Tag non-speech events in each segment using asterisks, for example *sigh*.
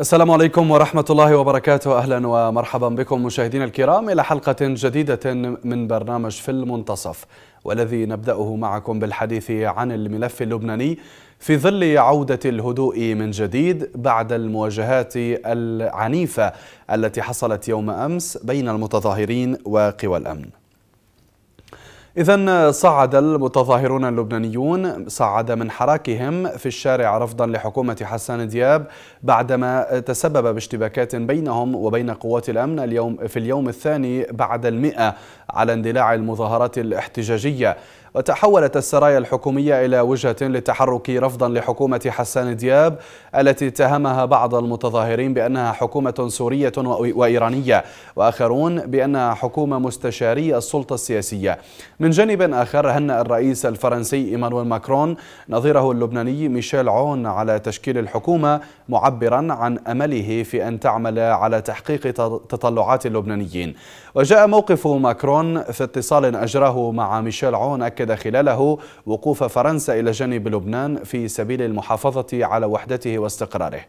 السلام عليكم ورحمة الله وبركاته أهلا ومرحبا بكم مشاهدينا الكرام إلى حلقة جديدة من برنامج في المنتصف والذي نبدأه معكم بالحديث عن الملف اللبناني في ظل عودة الهدوء من جديد بعد المواجهات العنيفة التي حصلت يوم أمس بين المتظاهرين وقوى الأمن إذا صعد المتظاهرون اللبنانيون صعد من حراكهم في الشارع رفضا لحكومة حسان دياب بعدما تسبب باشتباكات بينهم وبين قوات الأمن اليوم في اليوم الثاني بعد المئة على اندلاع المظاهرات الاحتجاجية وتحولت السرايا الحكومية إلى وجهة للتحرك رفضا لحكومة حسان دياب التي اتهمها بعض المتظاهرين بأنها حكومة سورية وإيرانية وآخرون بأنها حكومة مستشارية السلطة السياسية من جانب آخر هنأ الرئيس الفرنسي إيمانويل ماكرون نظيره اللبناني ميشيل عون على تشكيل الحكومة معبرا عن أمله في أن تعمل على تحقيق تطلعات اللبنانيين وجاء موقف ماكرون في اتصال أجراه مع ميشيل عون أكد خلاله وقوف فرنسا إلى جانب لبنان في سبيل المحافظة على وحدته واستقراره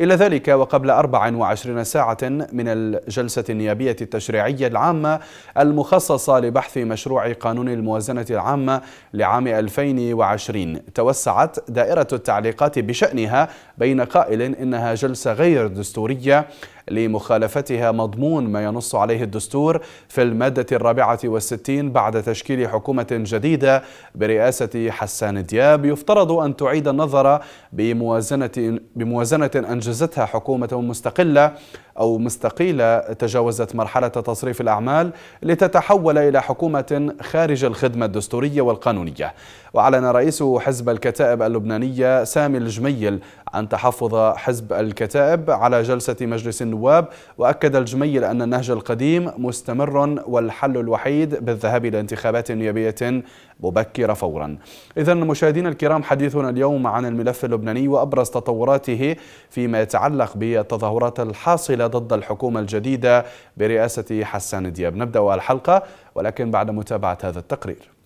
إلى ذلك وقبل 24 ساعة من الجلسة النيابية التشريعية العامة المخصصة لبحث مشروع قانون الموازنة العامة لعام 2020 توسعت دائرة التعليقات بشأنها بين قائل إنها جلسة غير دستورية لمخالفتها مضمون ما ينص عليه الدستور في المادة الرابعة والستين بعد تشكيل حكومة جديدة برئاسة حسان دياب يفترض أن تعيد النظر بموازنة, بموازنة أنجزتها حكومة مستقلة أو مستقيلة تجاوزت مرحلة تصريف الأعمال لتتحول إلى حكومة خارج الخدمة الدستورية والقانونية وأعلن رئيس حزب الكتائب اللبنانية سامي الجميل عن تحفظ حزب الكتائب على جلسة مجلس النواب وأكد الجميل أن النهج القديم مستمر والحل الوحيد بالذهاب إلى انتخابات نيابية مبكرة فورا إذا مشاهدينا الكرام حديثنا اليوم عن الملف اللبناني وأبرز تطوراته فيما يتعلق بالتظاهرات الحاصلة ضد الحكومة الجديدة برئاسة حسان دياب نبدأ الحلقة ولكن بعد متابعة هذا التقرير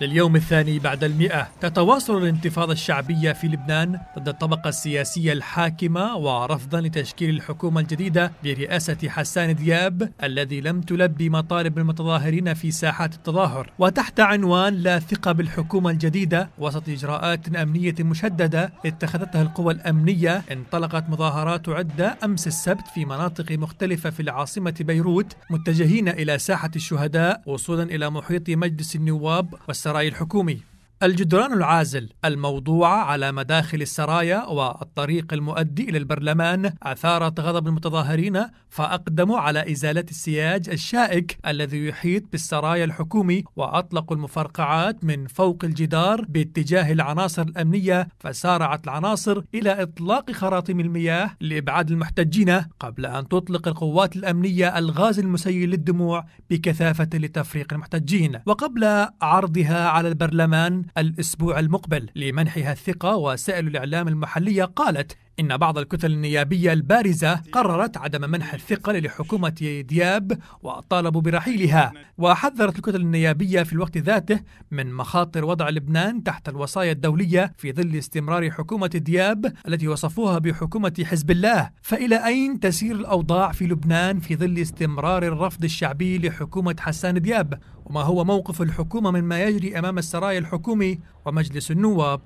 لليوم الثاني بعد المئة تتواصل الانتفاضة الشعبية في لبنان ضد الطبقة السياسية الحاكمة ورفضا لتشكيل الحكومة الجديدة برئاسة حسان دياب الذي لم تلبي مطالب المتظاهرين في ساحات التظاهر وتحت عنوان لا ثقة بالحكومة الجديدة وسط إجراءات أمنية مشددة اتخذتها القوى الأمنية انطلقت مظاهرات عدة أمس السبت في مناطق مختلفة في العاصمة بيروت متجهين إلى ساحة الشهداء وصولا إلى محيط مجلس النواب والس السراي الحكومي الجدران العازل الموضوعة على مداخل السرايا والطريق المؤدي إلى البرلمان أثارت غضب المتظاهرين فأقدموا على إزالة السياج الشائك الذي يحيط بالسرايا الحكومي وأطلقوا المفرقعات من فوق الجدار باتجاه العناصر الأمنية فسارعت العناصر إلى إطلاق خراطيم المياه لإبعاد المحتجين قبل أن تطلق القوات الأمنية الغاز المسيل للدموع بكثافة لتفريق المحتجين وقبل عرضها على البرلمان الأسبوع المقبل لمنحها الثقة وسائل الإعلام المحلية قالت إن بعض الكتل النيابية البارزة قررت عدم منح الثقل لحكومة دياب وطالبوا برحيلها وحذرت الكتل النيابية في الوقت ذاته من مخاطر وضع لبنان تحت الوصايا الدولية في ظل استمرار حكومة دياب التي وصفوها بحكومة حزب الله فإلى أين تسير الأوضاع في لبنان في ظل استمرار الرفض الشعبي لحكومة حسان دياب وما هو موقف الحكومة مما يجري أمام السرايا الحكومي ومجلس النواب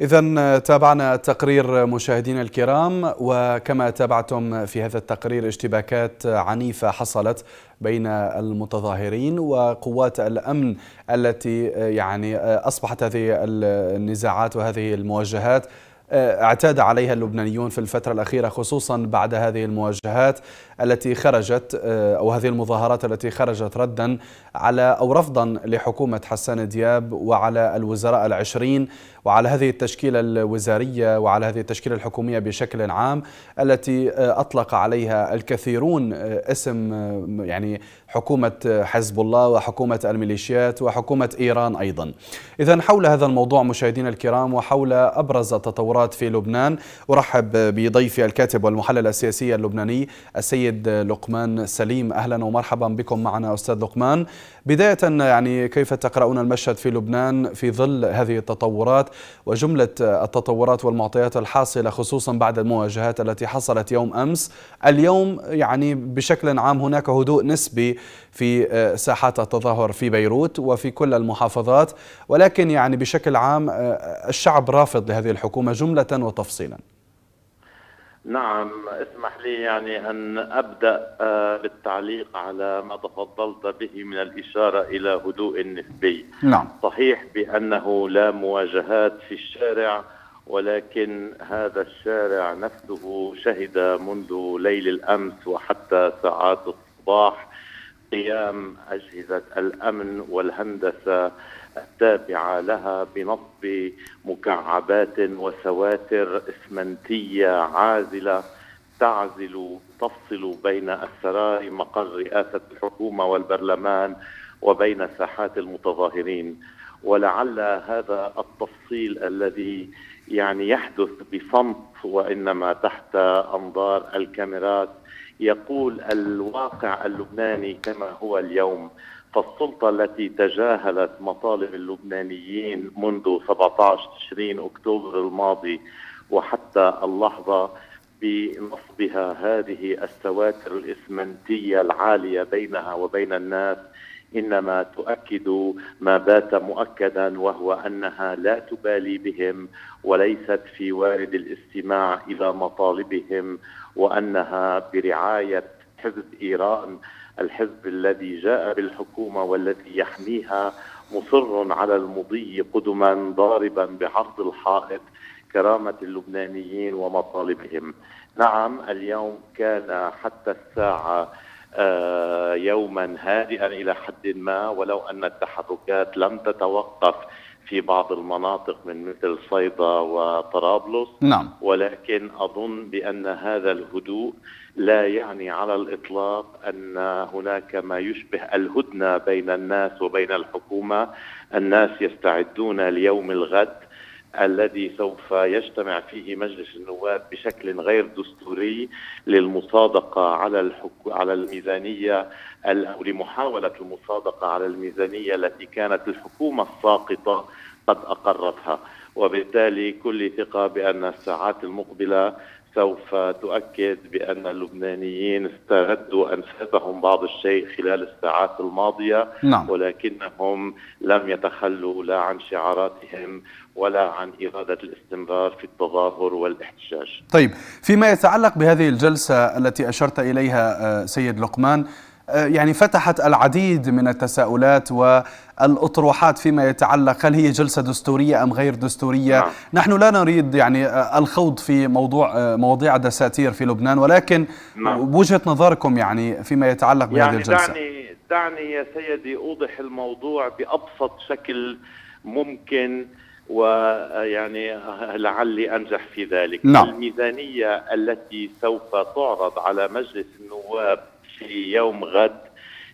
إذا آه، تابعنا التقرير مشاهدينا الكرام وكما تابعتم في هذا التقرير اشتباكات آه، عنيفة حصلت بين المتظاهرين وقوات الأمن التي آه، يعني أصبحت هذه النزاعات وهذه المواجهات اعتاد عليها اللبنانيون في الفترة الأخيرة خصوصا بعد هذه المواجهات التي خرجت آه، أو هذه المظاهرات التي خرجت ردا على أو رفضا لحكومة حسان دياب وعلى الوزراء العشرين وعلى هذه التشكيلة الوزارية وعلى هذه التشكيلة الحكومية بشكل عام التي آه، أطلق عليها الكثيرون آه، اسم يعني حكومة حزب الله وحكومة الميليشيات وحكومة إيران أيضا إذا حول هذا الموضوع مشاهدينا الكرام وحول أبرز التطورات في لبنان أرحب بضيفي الكاتب والمحلل السياسي اللبناني السيد السيد لقمان سليم أهلا ومرحبا بكم معنا أستاذ لقمان بداية يعني كيف تقرؤون المشهد في لبنان في ظل هذه التطورات وجملة التطورات والمعطيات الحاصلة خصوصا بعد المواجهات التي حصلت يوم أمس اليوم يعني بشكل عام هناك هدوء نسبي في ساحات التظاهر في بيروت وفي كل المحافظات ولكن يعني بشكل عام الشعب رافض لهذه الحكومة جملة وتفصيلا نعم اسمح لي يعني أن أبدأ آه، بالتعليق على ما تفضلت به من الإشارة إلى هدوء نسبي نعم. صحيح بأنه لا مواجهات في الشارع ولكن هذا الشارع نفسه شهد منذ ليل الأمس وحتى ساعات الصباح قيام أجهزة الأمن والهندسة التابعة لها بنصب مكعبات وسواتر إسمنتية عازلة تعزل تفصل بين السراي مقر رئاسة الحكومة والبرلمان وبين ساحات المتظاهرين ولعل هذا التفصيل الذي يعني يحدث بصمت وانما تحت انظار الكاميرات يقول الواقع اللبناني كما هو اليوم فالسلطة التي تجاهلت مطالب اللبنانيين منذ 17 تشرين أكتوبر الماضي وحتى اللحظة بنصبها هذه السواتر الإسمنتية العالية بينها وبين الناس انما تؤكد ما بات مؤكدا وهو انها لا تبالي بهم وليست في وارد الاستماع الى مطالبهم وانها برعايه حزب ايران الحزب الذي جاء بالحكومه والذي يحميها مصر على المضي قدما ضاربا بعرض الحائط كرامه اللبنانيين ومطالبهم. نعم اليوم كان حتى الساعه آه، يوما هادئا الى حد ما ولو ان التحركات لم تتوقف في بعض المناطق من مثل صيدا وطرابلس نعم. ولكن اظن بان هذا الهدوء لا يعني على الاطلاق ان هناك ما يشبه الهدنه بين الناس وبين الحكومه، الناس يستعدون ليوم الغد الذي سوف يجتمع فيه مجلس النواب بشكل غير دستوري للمصادقه على الحكو... على الميزانيه او لمحاوله المصادقه على الميزانيه التي كانت الحكومه الساقطه قد اقرتها، وبالتالي كل ثقه بان الساعات المقبله سوف تؤكد بأن اللبنانيين استردوا أنفاسهم بعض الشيء خلال الساعات الماضية نعم. ولكنهم لم يتخلوا لا عن شعاراتهم ولا عن إرادة الاستمرار في التظاهر والاحتجاج طيب فيما يتعلق بهذه الجلسة التي أشرت إليها آه، سيد لقمان آه، يعني فتحت العديد من التساؤلات والأطروحات فيما يتعلق هل هي جلسة دستورية أم غير دستورية نعم. نحن لا نريد يعني آه، الخوض في موضوع آه، مواضيع دساتير في لبنان ولكن نعم. وجهة نظركم يعني فيما يتعلق بهذه يعني الجلسة دعني, دعني يا سيدي أوضح الموضوع بأبسط شكل ممكن ويعني لعلي أنجح في ذلك نعم. الميزانية التي سوف تعرض على مجلس النواب في يوم غد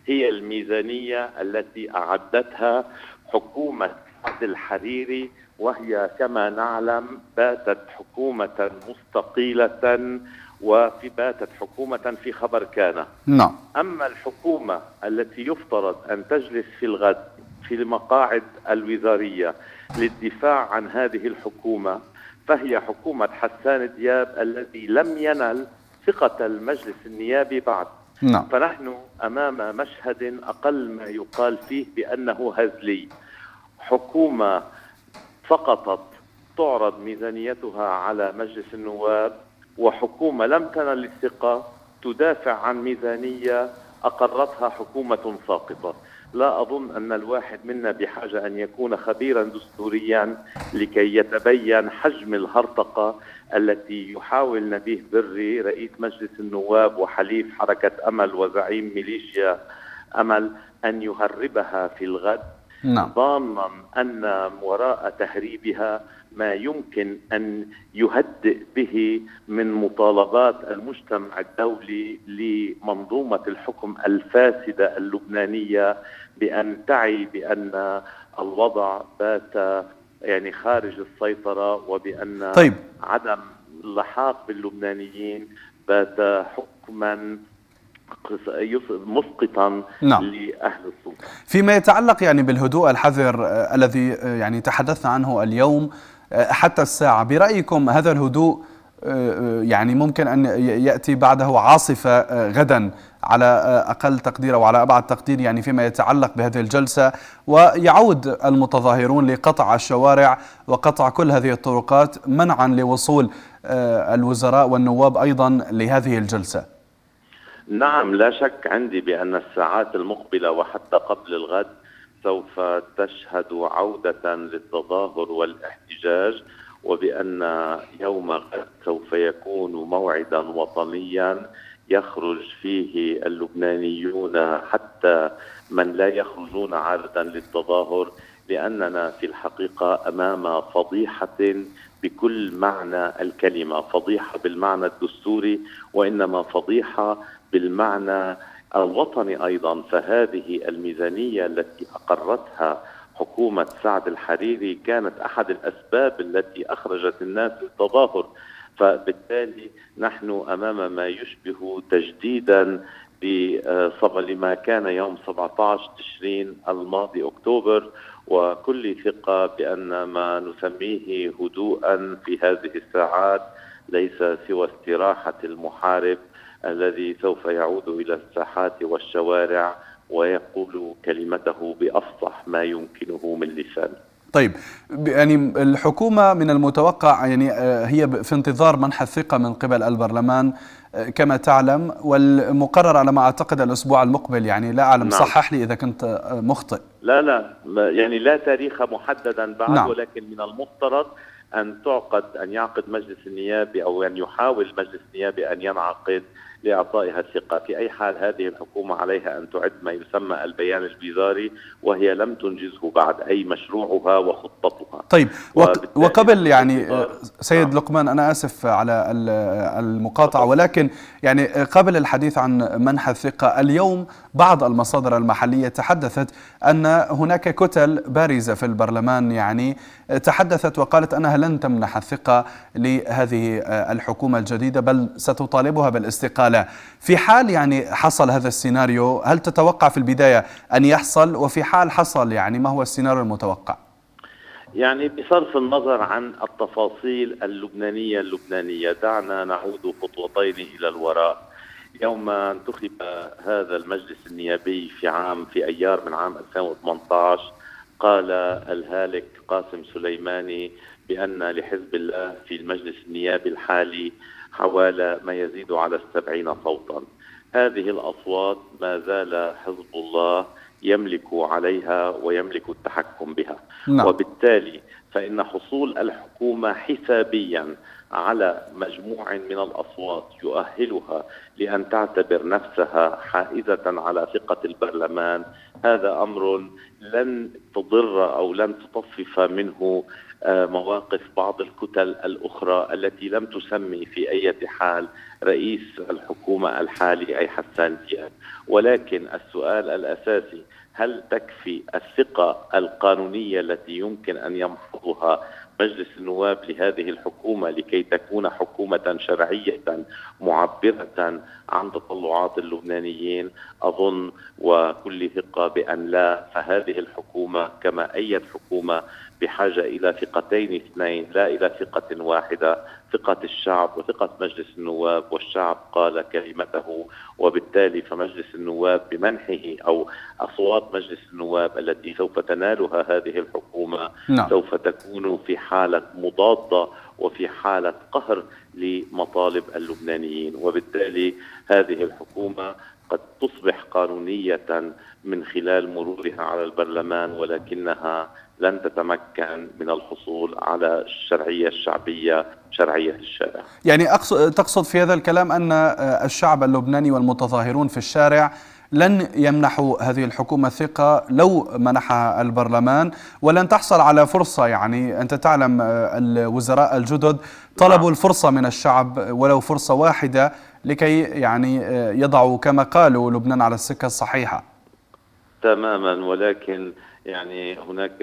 هي الميزانية التي أعدتها حكومة عبد الحريري وهي كما نعلم باتت حكومة مستقيلة وفي باتت حكومة في خبر كان نعم أما الحكومة التي يفترض أن تجلس في الغد في المقاعد الوزارية للدفاع عن هذه الحكومة فهي حكومة حسان دياب الذي لم ينل ثقة المجلس النيابي بعد نعم. فنحن أمام مشهد أقل ما يقال فيه بأنه هزلي حكومة سقطت تعرض ميزانيتها على مجلس النواب وحكومة لم تنل الثقة تدافع عن ميزانية أقرتها حكومة ساقطة لا أظن أن الواحد منا بحاجة أن يكون خبيرا دستوريا لكي يتبين حجم الهرطقة التي يحاول نبيه بري رئيس مجلس النواب وحليف حركة أمل وزعيم ميليشيا أمل أن يهربها في الغد نعم. ضامن أن وراء تهريبها ما يمكن أن يهدئ به من مطالبات المجتمع الدولي لمنظومة الحكم الفاسدة اللبنانية بأن تعي بأن الوضع بات يعني خارج السيطرة وبأن طيب. عدم اللحاق باللبنانيين بات حكما مسقطا نعم. لاهل السلطه. فيما يتعلق يعني بالهدوء الحذر آه، الذي آه، يعني تحدثنا عنه اليوم آه، حتى الساعه، برايكم هذا الهدوء يعني ممكن ان ياتي بعده عاصفه غدا على أقل تقدير أو على أبعد تقدير يعني فيما يتعلق بهذه الجلسة ويعود المتظاهرون لقطع الشوارع وقطع كل هذه الطرقات منعا لوصول آه، الوزراء والنواب أيضا لهذه الجلسة نعم لا شك عندي بأن الساعات المقبلة وحتى قبل الغد سوف تشهد عودة للتظاهر والاحتجاج وبأن يوم غد سوف يكون موعدا وطنيا يخرج فيه اللبنانيون حتى من لا يخرجون عادة للتظاهر لأننا في الحقيقة أمام فضيحة بكل معنى الكلمة فضيحة بالمعنى الدستوري وإنما فضيحة بالمعنى الوطني أيضا فهذه الميزانية التي أقرتها حكومة سعد الحريري كانت أحد الأسباب التي أخرجت الناس للتظاهر فبالتالي نحن امام ما يشبه تجديدا لما كان يوم 17 تشرين الماضي اكتوبر وكل ثقه بان ما نسميه هدوءا في هذه الساعات ليس سوى استراحه المحارب الذي سوف يعود الى الساحات والشوارع ويقول كلمته بافصح ما يمكنه من لسانه طيب يعني الحكومة من المتوقع يعني آه، هي في انتظار منح الثقة من قبل البرلمان آه، كما تعلم والمقرر على ما أعتقد الأسبوع المقبل يعني لا أعلم نعم. صحح لي إذا كنت آه، مخطئ لا لا يعني لا تاريخ محددا بعد نعم. ولكن من المفترض أن تعقد أن يعقد مجلس النيابي أو أن يحاول مجلس النيابي أن ينعقد لإعطائها الثقة في أي حال هذه الحكومة عليها أن تعد ما يسمى البيان البيزاري وهي لم تنجزه بعد أي مشروعها وخطتها طيب وقبل يعني آه، آه، سيد آه. لقمان أنا آسف على المقاطعة ولكن يعني قبل الحديث عن منح الثقة اليوم بعض المصادر المحلية تحدثت أن هناك كتل بارزة في البرلمان يعني تحدثت وقالت أنها لن تمنح الثقة لهذه الحكومة الجديدة بل ستطالبها بالاستقالة تعالى في حال يعني حصل هذا السيناريو هل تتوقع في البداية أن يحصل وفي حال حصل يعني ما هو السيناريو المتوقع يعني بصرف النظر عن التفاصيل اللبنانية اللبنانية دعنا نعود خطوتين إلى الوراء يوم انتخب هذا المجلس النيابي في عام في أيار من عام 2018 قال الهالك قاسم سليماني بأن لحزب الله في المجلس النيابي الحالي حوالي ما يزيد على السبعين صوتا هذه الأصوات ما زال حزب الله يملك عليها ويملك التحكم بها نعم. وبالتالي فإن حصول الحكومة حسابيا على مجموع من الأصوات يؤهلها لأن تعتبر نفسها حائزة على ثقة البرلمان هذا أمر لن تضر أو لن تطفف منه آه، مواقف بعض الكتل الاخرى التي لم تسمي في اي حال رئيس الحكومه الحالي اي حسان دياب ولكن السؤال الاساسي هل تكفي الثقه القانونيه التي يمكن ان يمحضها مجلس النواب لهذه الحكومه لكي تكون حكومه شرعيه معبره عن تطلعات اللبنانيين اظن وكل ثقه بان لا فهذه الحكومه كما اي حكومه بحاجة إلى ثقتين اثنين لا إلى ثقة واحدة ثقة الشعب وثقة مجلس النواب والشعب قال كلمته وبالتالي فمجلس النواب بمنحه أو أصوات مجلس النواب التي سوف تنالها هذه الحكومة نعم. سوف تكون في حالة مضادة وفي حالة قهر لمطالب اللبنانيين وبالتالي هذه الحكومة قد تصبح قانونية من خلال مرورها على البرلمان ولكنها لن تتمكن من الحصول على الشرعيه الشعبيه شرعيه الشارع. يعني أقصد تقصد في هذا الكلام ان آه، الشعب اللبناني والمتظاهرون في الشارع لن يمنحوا هذه الحكومة ثقة لو منحها البرلمان ولن تحصل على فرصة يعني أنت تعلم آه، الوزراء الجدد طلبوا نعم. الفرصة من الشعب ولو فرصة واحدة لكي يعني آه، يضعوا كما قالوا لبنان على السكة الصحيحة تماما ولكن يعني هناك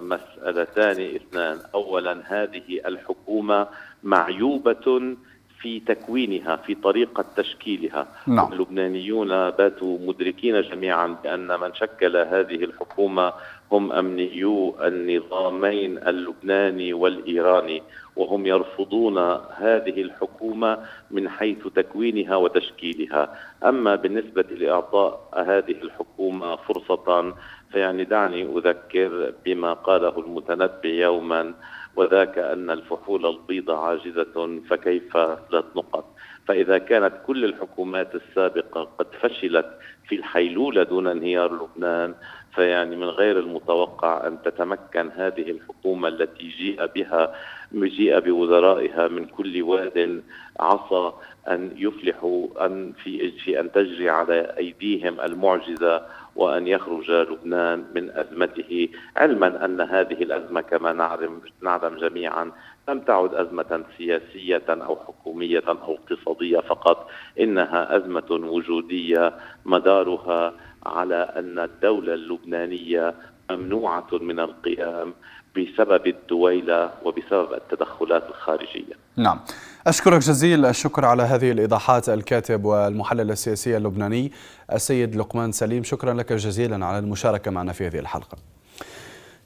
مسألتان اثنان أولا هذه الحكومة معيوبة في تكوينها في طريقة تشكيلها نعم. اللبنانيون باتوا مدركين جميعا بأن من شكل هذه الحكومة هم أمنيو النظامين اللبناني والإيراني وهم يرفضون هذه الحكومة من حيث تكوينها وتشكيلها أما بالنسبة لإعطاء هذه الحكومة فرصة فيعني دعني أذكر بما قاله المتنبي يوما وذاك أن الفحول البيض عاجزة فكيف لا نقط فإذا كانت كل الحكومات السابقة قد فشلت في الحيلولة دون انهيار لبنان فيعني من غير المتوقع أن تتمكن هذه الحكومة التي جيء بها جيء بوزرائها من كل واد عصى أن يفلحوا أن في في أن تجري على أيديهم المعجزة وأن يخرج لبنان من أزمته علما أن هذه الأزمة كما نعلم نعلم جميعا لم تعد أزمة سياسية أو حكومية أو اقتصادية فقط إنها أزمة وجودية مدارها على ان الدوله اللبنانيه ممنوعه من القيام بسبب الدويله وبسبب التدخلات الخارجيه. نعم. أشكرك جزيل الشكر على هذه الإيضاحات الكاتب والمحلل السياسي اللبناني السيد لقمان سليم شكرا لك جزيلا على المشاركة معنا في هذه الحلقة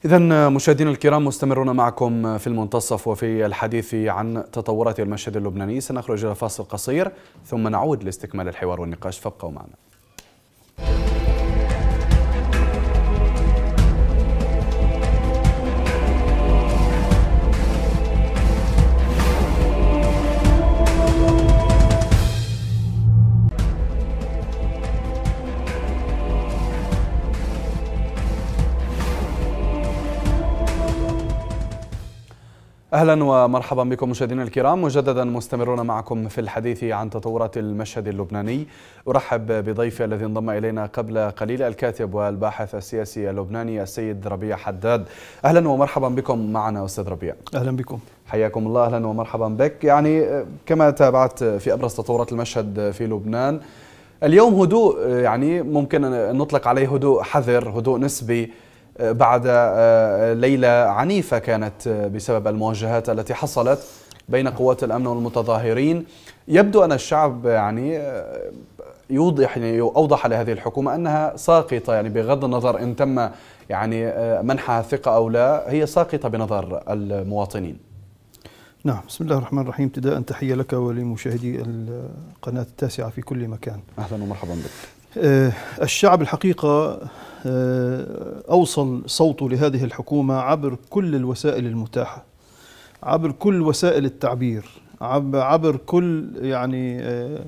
إذا مشاهدينا الكرام مستمرون معكم في المنتصف وفي الحديث عن تطورات المشهد اللبناني سنخرج إلى فاصل قصير ثم نعود لاستكمال الحوار والنقاش فابقوا معنا اهلا ومرحبا بكم مشاهدينا الكرام مجددا مستمرون معكم في الحديث عن تطورات المشهد اللبناني ارحب بضيفي الذي انضم الينا قبل قليل الكاتب والباحث السياسي اللبناني السيد ربيع حداد اهلا ومرحبا بكم معنا استاذ ربيع اهلا بكم حياكم الله اهلا ومرحبا بك يعني آه، كما تابعت في ابرز تطورات المشهد في لبنان اليوم هدوء يعني ممكن نطلق عليه هدوء حذر هدوء نسبي بعد آه، ليلة عنيفة كانت آه، بسبب المواجهات التي حصلت بين قوات الأمن والمتظاهرين يبدو أن الشعب يعني آه، يوضح يعني أوضح لهذه الحكومة أنها ساقطة يعني بغض النظر إن تم يعني منحها الثقة أو لا هي ساقطة بنظر المواطنين نعم بسم الله الرحمن الرحيم ابتداء تحية لك ولمشاهدي القناة التاسعة في كل مكان أهلا ومرحبا بك الشعب الحقيقة آه، أوصل صوته لهذه الحكومة عبر كل الوسائل المتاحة عبر كل وسائل التعبير عبر كل يعني آه،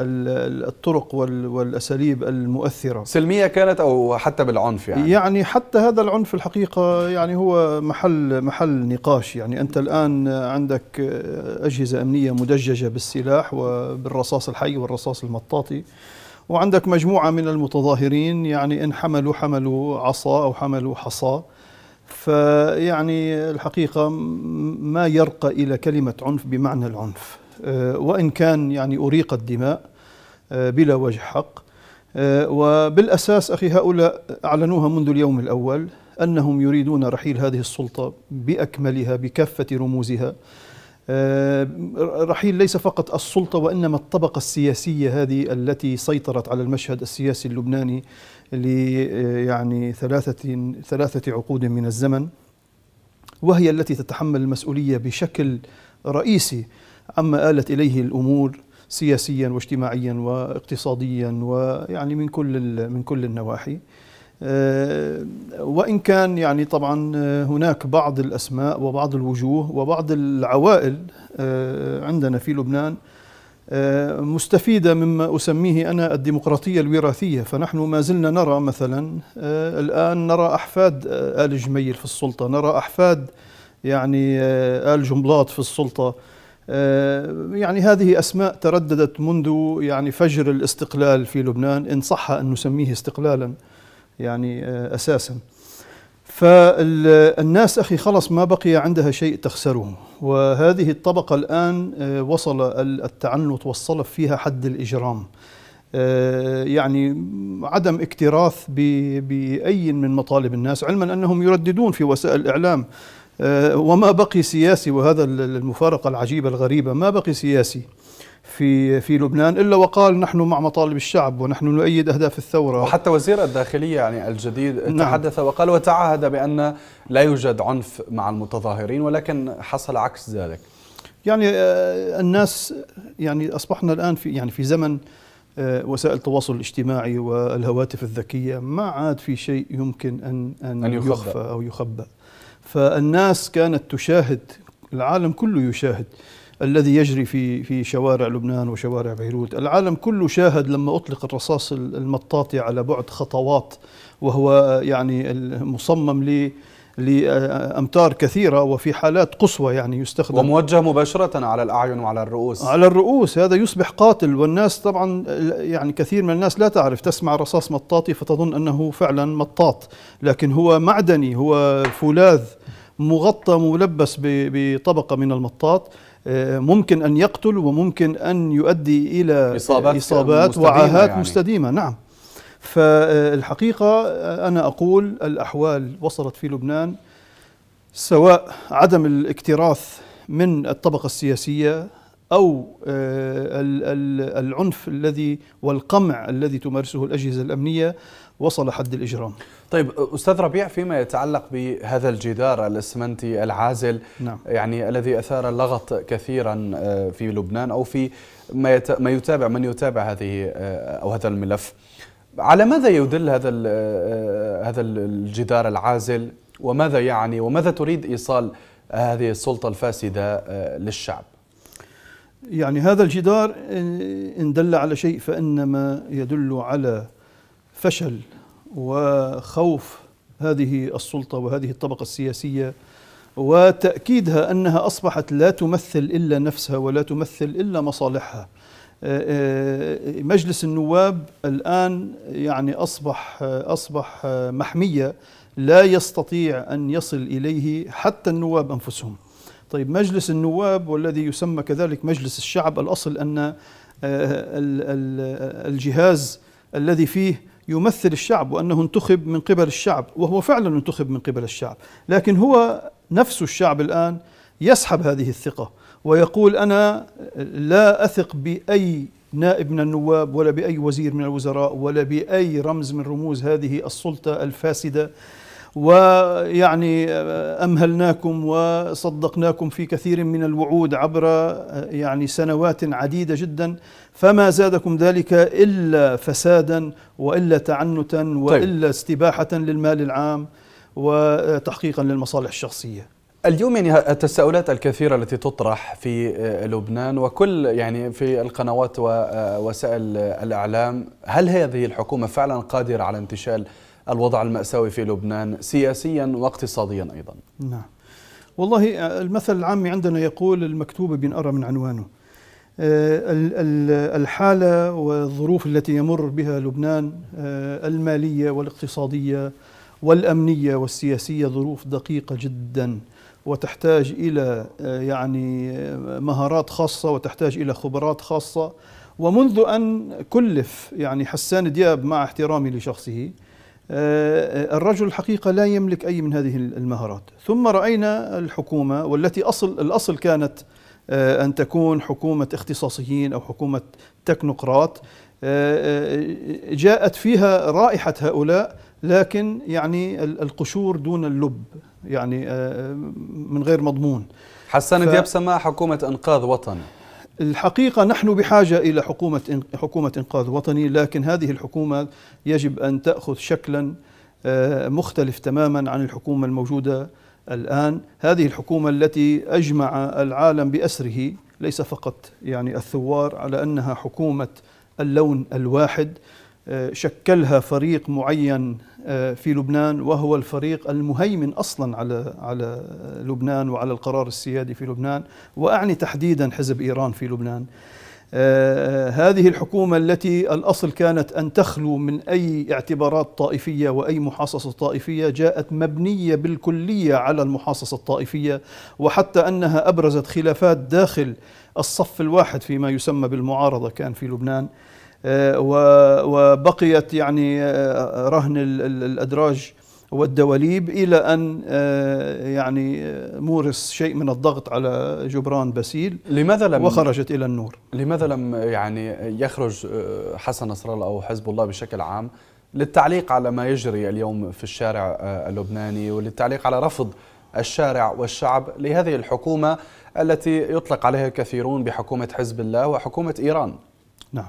الطرق والأساليب المؤثرة سلمية كانت أو حتى بالعنف يعني يعني حتى هذا العنف الحقيقة يعني هو محل محل نقاش يعني أنت الآن عندك أجهزة أمنية مدججة بالسلاح وبالرصاص الحي والرصاص المطاطي وعندك مجموعة من المتظاهرين يعني إن حملوا حملوا عصا أو حملوا حصى فيعني الحقيقة ما يرقى إلى كلمة عنف بمعنى العنف آه، وإن كان يعني أريق الدماء آه، بلا وجه حق آه، وبالأساس أخي هؤلاء أعلنوها منذ اليوم الأول أنهم يريدون رحيل هذه السلطة بأكملها بكافة رموزها آه، رحيل ليس فقط السلطة وإنما الطبقة السياسية هذه التي سيطرت على المشهد السياسي اللبناني آه، يعني ثلاثة, ثلاثة عقود من الزمن وهي التي تتحمل المسؤولية بشكل رئيسي عما آلت إليه الأمور سياسيا واجتماعيا واقتصاديا ويعني من كل من كل النواحي آه، وإن كان يعني طبعا آه، هناك بعض الأسماء وبعض الوجوه وبعض العوائل آه، عندنا في لبنان مستفيدة مما أسميه أنا الديمقراطية الوراثية فنحن ما زلنا نرى مثلا الآن نرى أحفاد آل جميل في السلطة نرى أحفاد يعني آل جملاط في السلطة يعني هذه أسماء ترددت منذ يعني فجر الاستقلال في لبنان إن صح أن نسميه استقلالاً يعني آه، أساسا فالناس أخي خلص ما بقي عندها شيء تخسره وهذه الطبقة الآن آه، وصل التعنت والصلف فيها حد الإجرام آه، يعني عدم اكتراث بأي من مطالب الناس علما أنهم يرددون في وسائل الإعلام وما بقي سياسي وهذا المفارقة العجيبة الغريبة ما بقي سياسي في في لبنان الا وقال نحن مع مطالب الشعب ونحن نؤيد اهداف الثوره وحتى وزير الداخليه يعني الجديد نعم. تحدث وقال وتعهد بان لا يوجد عنف مع المتظاهرين ولكن حصل عكس ذلك يعني آه، الناس يعني اصبحنا الان في يعني في زمن آه، وسائل التواصل الاجتماعي والهواتف الذكيه ما عاد في شيء يمكن ان ان, أن يخفى, او يخبى فالناس كانت تشاهد العالم كله يشاهد الذي يجري في في شوارع لبنان وشوارع بيروت، العالم كله شاهد لما اطلق الرصاص المطاطي على بعد خطوات وهو يعني مصمم ل لامتار كثيره وفي حالات قصوى يعني يستخدم وموجه مباشره على الاعين وعلى الرؤوس على الرؤوس هذا يصبح قاتل والناس طبعا يعني كثير من الناس لا تعرف تسمع رصاص مطاطي فتظن انه فعلا مطاط لكن هو معدني هو فولاذ مغطى ملبس بطبقه من المطاط آه، ممكن أن يقتل وممكن أن يؤدي إلى إصابات, إصابات مستديمة وعاهات يعني. مستديمة نعم فالحقيقة أنا أقول الأحوال وصلت في لبنان سواء عدم الاكتراث من الطبقة السياسية أو آه، العنف الذي والقمع الذي تمارسه الأجهزة الأمنية وصل حد الإجرام طيب أستاذ ربيع فيما يتعلق بهذا الجدار الإسمنتي العازل نعم. يعني الذي أثار لغط كثيرا آه، في لبنان أو في ما يتابع من يتابع هذه آه، أو هذا الملف على ماذا يدل هذا آه، هذا الجدار العازل وماذا يعني وماذا تريد ايصال هذه السلطه الفاسده للشعب؟ يعني هذا الجدار ان دل على شيء فانما يدل على فشل وخوف هذه السلطة وهذه الطبقة السياسية وتأكيدها أنها أصبحت لا تمثل إلا نفسها ولا تمثل إلا مصالحها آه، آه، مجلس النواب الآن يعني أصبح أصبح محمية لا يستطيع أن يصل إليه حتى النواب أنفسهم طيب مجلس النواب والذي يسمى كذلك مجلس الشعب الأصل أن آه، الجهاز الذي فيه يمثل الشعب وأنه انتخب من قبل الشعب وهو فعلا انتخب من قبل الشعب لكن هو نفس الشعب الآن يسحب هذه الثقة ويقول أنا لا أثق بأي نائب من النواب ولا بأي وزير من الوزراء ولا بأي رمز من رموز هذه السلطة الفاسدة ويعني امهلناكم وصدقناكم في كثير من الوعود عبر يعني سنوات عديده جدا فما زادكم ذلك الا فسادا والا تعنتا طيب. والا طيب. استباحه للمال العام وتحقيقا للمصالح الشخصيه. اليوم يعني التساؤلات الكثيرة التي تطرح في لبنان وكل يعني في القنوات ووسائل الإعلام هل هذه الحكومة فعلا قادرة على انتشال الوضع المأساوي في لبنان سياسيا واقتصاديا أيضا نعم والله آه، المثل العامي عندنا يقول المكتوب بنقرة من عنوانه آه، الحالة والظروف التي يمر بها لبنان آه، المالية والاقتصادية والأمنية والسياسية ظروف دقيقة جدا وتحتاج إلى يعني مهارات خاصة وتحتاج إلى خبرات خاصة ومنذ أن كلف يعني حسان دياب مع احترامي لشخصه آه، الرجل الحقيقة لا يملك أي من هذه المهارات ثم رأينا الحكومة والتي أصل الأصل كانت آه، أن تكون حكومة اختصاصيين أو حكومة تكنوقراط آه، جاءت فيها رائحة هؤلاء لكن يعني القشور دون اللب يعني من غير مضمون حسان ف... سماها حكومة إنقاذ وطني الحقيقة نحن بحاجة إلى حكومة حكومة إنقاذ وطني لكن هذه الحكومة يجب أن تأخذ شكلا آه، مختلف تماما عن الحكومة الموجودة الآن هذه الحكومة التي أجمع العالم بأسره ليس فقط يعني الثوار على أنها حكومة اللون الواحد آه، شكلها فريق معين آه، في لبنان وهو الفريق المهيمن اصلا على على لبنان وعلى القرار السيادي في لبنان واعني تحديدا حزب ايران في لبنان. آه، هذه الحكومه التي الاصل كانت ان تخلو من اي اعتبارات طائفيه واي محاصصه طائفيه جاءت مبنيه بالكليه على المحاصصه الطائفيه وحتى انها ابرزت خلافات داخل الصف الواحد فيما يسمى بالمعارضه كان في لبنان. آه، وبقيت يعني آه، رهن الأدراج والدواليب إلى أن آه، يعني مورس شيء من الضغط على جبران باسيل لماذا لم وخرجت إلى النور لماذا لم يعني يخرج حسن نصر الله أو حزب الله بشكل عام للتعليق على ما يجري اليوم في الشارع اللبناني وللتعليق على رفض الشارع والشعب لهذه الحكومة التي يطلق عليها كثيرون بحكومة حزب الله وحكومة إيران نعم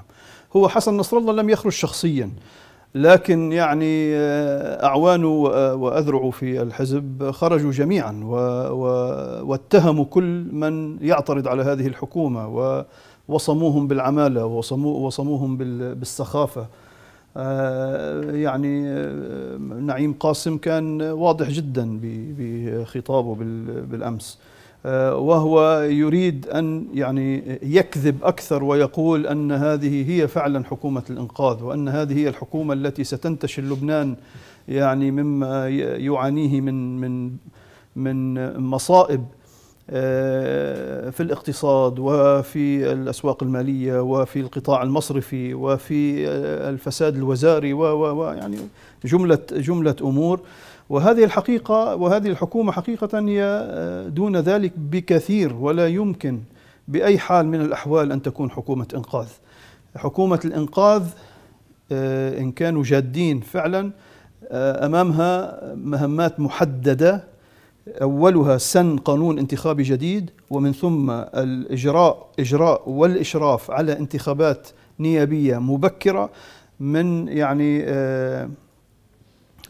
هو حسن نصر الله لم يخرج شخصيا لكن يعني آه، أعوانه آه، وأذرعه في الحزب خرجوا جميعا واتهموا كل من يعترض على هذه الحكومة ووصموهم بالعمالة ووصموهم بالسخافة آه، يعني نعيم قاسم كان واضح جدا بخطابه بالأمس آه، وهو يريد أن يعني يكذب أكثر ويقول أن هذه هي فعلا حكومة الإنقاذ وأن هذه هي الحكومة التي ستنتشل لبنان يعني مما يعانيه من من من مصائب آه، في الاقتصاد وفي الأسواق المالية وفي القطاع المصرفي وفي آه، الفساد الوزاري ويعني جملة جملة أمور وهذه الحقيقة وهذه الحكومة حقيقة هي آه، دون ذلك بكثير ولا يمكن بأي حال من الأحوال أن تكون حكومة إنقاذ حكومة الإنقاذ آه، إن كانوا جادين فعلا آه، أمامها مهمات محددة أولها سن قانون انتخابي جديد ومن ثم الإجراء إجراء والإشراف على انتخابات نيابية مبكرة من يعني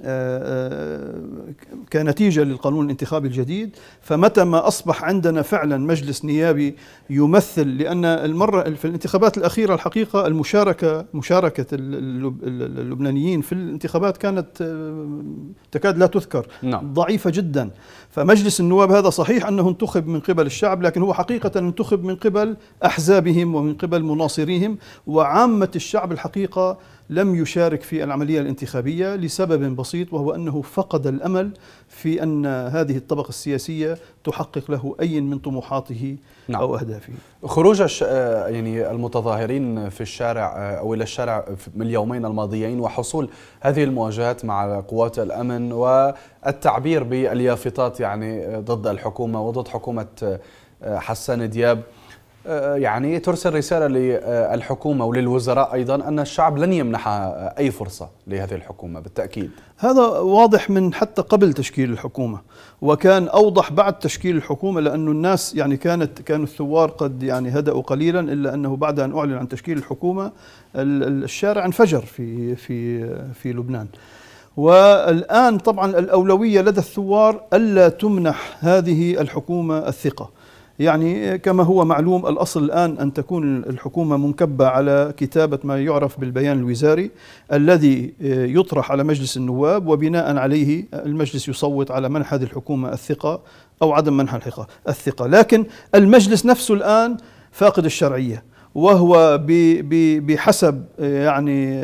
آه، آه، كنتيجة للقانون الانتخابي الجديد فمتى ما أصبح عندنا فعلا مجلس نيابي يمثل لأن المرة في الانتخابات الأخيرة الحقيقة المشاركة مشاركة اللبنانيين في الانتخابات كانت آه، تكاد لا تذكر نعم. ضعيفة جدا فمجلس النواب هذا صحيح أنه انتخب من قبل الشعب لكن هو حقيقة انتخب من قبل أحزابهم ومن قبل مناصريهم وعامة الشعب الحقيقة لم يشارك في العملية الانتخابية لسبب بسيط وهو أنه فقد الأمل في أن هذه الطبقة السياسية تحقق له أي من طموحاته نعم. أو أهدافه خروج الش... آه، يعني المتظاهرين في الشارع آه، أو إلى الشارع في اليومين الماضيين وحصول هذه المواجهات مع قوات الأمن والتعبير باليافطات يعني آه، ضد الحكومة وضد حكومة حسان دياب آه، يعني ترسل رسالة للحكومة وللوزراء أيضا أن الشعب لن يمنح أي فرصة لهذه الحكومة بالتأكيد هذا واضح من حتى قبل تشكيل الحكومة وكان أوضح بعد تشكيل الحكومة لأنه الناس يعني كانت كانوا الثوار قد يعني هدأوا قليلا إلا أنه بعد أن أعلن عن تشكيل الحكومة الشارع انفجر في في في لبنان والآن طبعا الأولوية لدى الثوار ألا تمنح هذه الحكومة الثقة يعني كما هو معلوم الأصل الآن أن تكون الحكومة منكبة على كتابة ما يعرف بالبيان الوزاري الذي يطرح على مجلس النواب وبناء عليه المجلس يصوت على منح هذه الحكومة الثقة أو عدم منح الثقة لكن المجلس نفسه الآن فاقد الشرعية وهو بحسب يعني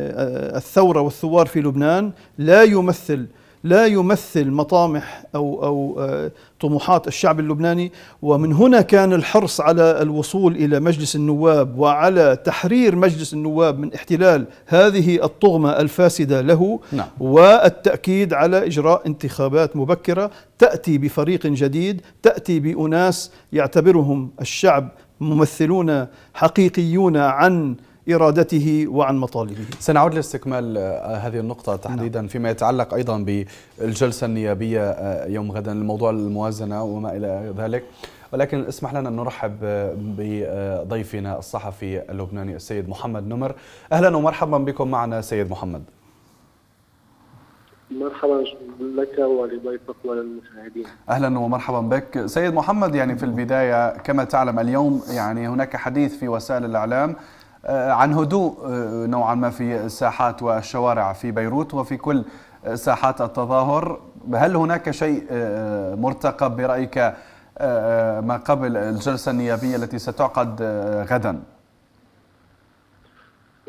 الثورة والثوار في لبنان لا يمثل لا يمثل مطامح أو, أو آه، طموحات الشعب اللبناني ومن هنا كان الحرص على الوصول إلى مجلس النواب وعلى تحرير مجلس النواب من احتلال هذه الطغمة الفاسدة له نعم. والتأكيد على إجراء انتخابات مبكرة تأتي بفريق جديد تأتي بأناس يعتبرهم الشعب ممثلون حقيقيون عن إرادته وعن مطالبه سنعود لاستكمال آه، هذه النقطة نعم. تحديدا نعم. فيما يتعلق أيضا بالجلسة النيابية آه، يوم غدا الموضوع الموازنة وما إلى ذلك ولكن اسمح لنا أن نرحب بضيفنا الصحفي اللبناني السيد محمد نمر أهلا ومرحبا بكم معنا سيد محمد مرحبا لك ولضيفك وللمشاهدين اهلا ومرحبا بك سيد محمد يعني في البدايه كما تعلم اليوم يعني هناك حديث في وسائل الاعلام آه، عن هدوء آه، نوعا ما في الساحات والشوارع في بيروت وفي كل آه، ساحات التظاهر هل هناك شيء مرتقب برأيك ما قبل الجلسة النيابية التي ستعقد غدا